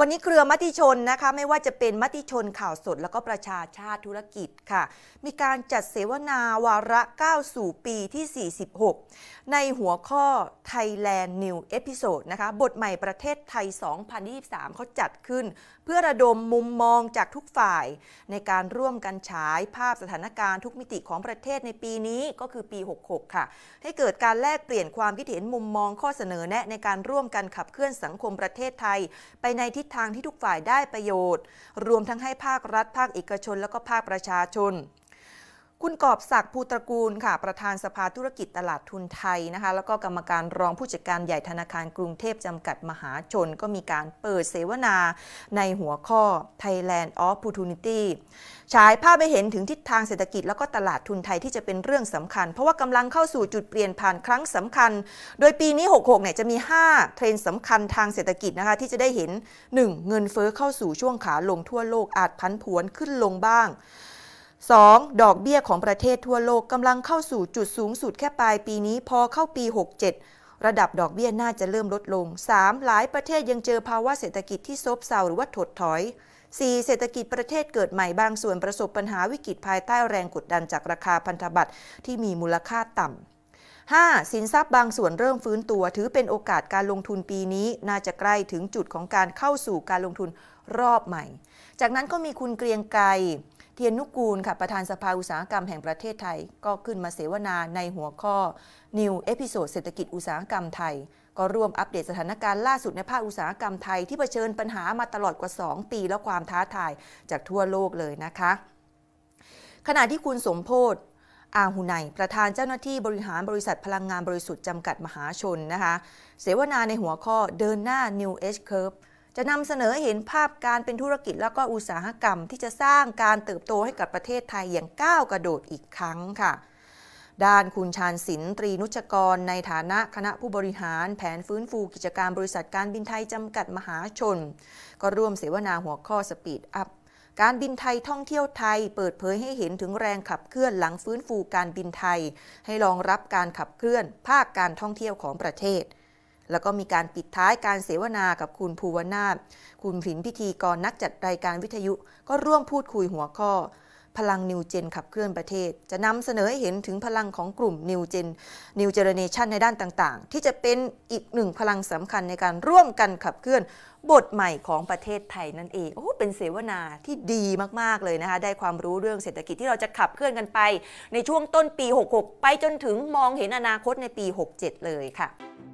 วันนี้เครือมติชนนะคะไม่ว่าจะเป็นมติชนข่าวสดแล้วก็ประชาชาติธุรกิจค่ะ มีการจัดเสวนาวาระ 9 สู่ปีที่ 46 ในหัวข้อ Thailand New Episode นะคะบทใหม่ประเทศไทย 2023 เขาจัดขึ้น เพื่อระดมมุมมองจากทุกฝ่าย ในการร่วมกันฉายภาพสถานการณ์ทุกมิติของประเทศในปีนี้ก็คือปี 66ค่ะให้เกิดการแลกเปลี่ยนความคิดเห็นมุมมองข้อเสนอแนะในการร่วมกันขับเคลื่อนสังคมประเทศไทย ไปในทิศทิศทางที่ทุกฝ่ายได้ประโยชน์ รวมทั้งให้ภาครัฐภาคเอกชนและก็ภาคประชาชนคุณกอบศักดิ์ภูตระกูลค่ะประธานสภาธุรกิจตลาดทุนไทยนะคะแล้วก็กรรมการรองผู้จัดการใหญ่ธนาคารกรุงเทพจำกัดมหาชน ก็มีการเปิดเสวนาในหัวข้อ Thailand Opportunity ฉายภาพไปเห็นถึงทิศทางเศรษฐกิจแล้วก็ตลาดทุนไทยที่จะเป็นเรื่องสำคัญเพราะว่ากำลังเข้าสู่จุดเปลี่ยนผ่านครั้งสำคัญ โดยปีนี้ 66 เนี่ยจะมี 5 เทรนด์สำคัญทางเศรษฐกิจนะคะที่จะได้เห็น 1. เงินเฟ้อเข้าสู่ช่วงขาลงทั่วโลกอาจพันผวนขึ้นลงบ้าง 2. ดอกเบี้ยของประเทศทั่วโลกกำลังเข้าสู่จุดสูงสุดแค่ปลายปีนี้พอเข้าปี 67 ระดับดอกเบี้ยน่าจะเริ่มลดลง 3. หลายประเทศยังเจอภาวะเศรษฐกิจที่ซบเซาหรือว่าถดถอย 4. เศรษฐกิจประเทศเกิดใหม่ บางส่วนประสบปัญหาวิกฤตภายใต้แรงกดดันจากราคาพันธบัตรที่มีมูลค่าต่ำ 5. สินทรัพย์บางส่วนเริ่มฟื้นตัวถือเป็นโอกาสการลงทุนปีนี้น่าจะใกล้ถึงจุดของการเข้าสู่การลงทุนรอบใหม่ จากนั้นก็มีคุณเกรียงไกรเทียนนุกกูลค่ะประธานสภาอุตสาหกรรมแห่งประเทศไทย ก็ขึ้นมาเสวนาในหัวข้อ New เอพิโซดเศรษฐกิจอุตสาหกรรมไทย ก็ร่วมอัปเดตสถานการณ์ล่าสุดในภาคอุตสาหกรรมไทย ที่เผชิญปัญหามาตลอดกว่า 2 ปีและความท้าทายจากทั่วโลกเลยนะคะ ขณะที่คุณสมโพศอาหุไนประธานเจ้าหน้าที่บริหารบริษัทพลังงานบริสุทธิ์จำกัดมหาชนนะคะเสวนาในหัวข้อเดินหน้า New Age Curve จะนำเสนอเห็นภาพการเป็นธุรกิจแล้วก็อุตสาหกรรม ที่จะสร้างการเติบโตให้กับประเทศไทยอย่างก้าวกระโดดอีกครั้งค่ะ ด้านคุณชาญศิลป์ตรีนุชกรในฐานะคณะผู้บริหาร แผนฟื้นฟูกิจการบริษัทการบินไทยจำกัดมหาชน ก็ร่วมเสวนาหัวข้อสปีดอัพการบินไทยท่องเที่ยวไทยเปิดเผยให้เห็นถึงแรงขับเคลื่อนหลังฟื้นฟูการบินไทย ให้รองรับการขับเคลื่อน ภาคการท่องเที่ยวของประเทศแล้วก็มีการปิดท้ายการเสวนากับคุณภูวนาถ คุณผินพิธีกรนักจัดรายการวิทยุ ก็ร่วมพูดคุยหัวข้อพลังนิวเจน ขับเคลื่อนประเทศ จะนำเสนอให้เห็นถึงพลังของกลุ่มนิวเจนนิวเจเนเรชันในด้านต่างๆ ที่จะเป็นอีกหนึ่งพลังสำคัญในการร่วมกันขับเคลื่อนบทใหม่ของประเทศไทยนั่นเองโอ้เป็นเสวนาที่ดีมาก ๆ เลยนะคะ ได้ความรู้เรื่องเศรษฐกิจที่เราจะขับเคลื่อนกันไป ในช่วงต้นปี 66 ไปจนถึงมองเห็นอนาคตในปี 67 เลยค่ะ